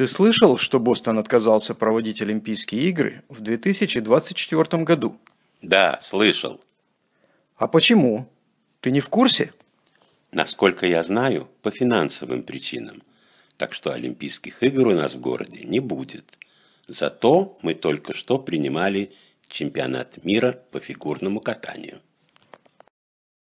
Ты слышал, что Бостон отказался проводить Олимпийские игры в 2024 году? Да, слышал. А почему? Ты не в курсе? Насколько я знаю, по финансовым причинам. Так что Олимпийских игр у нас в городе не будет. Зато мы только что принимали чемпионат мира по фигурному катанию.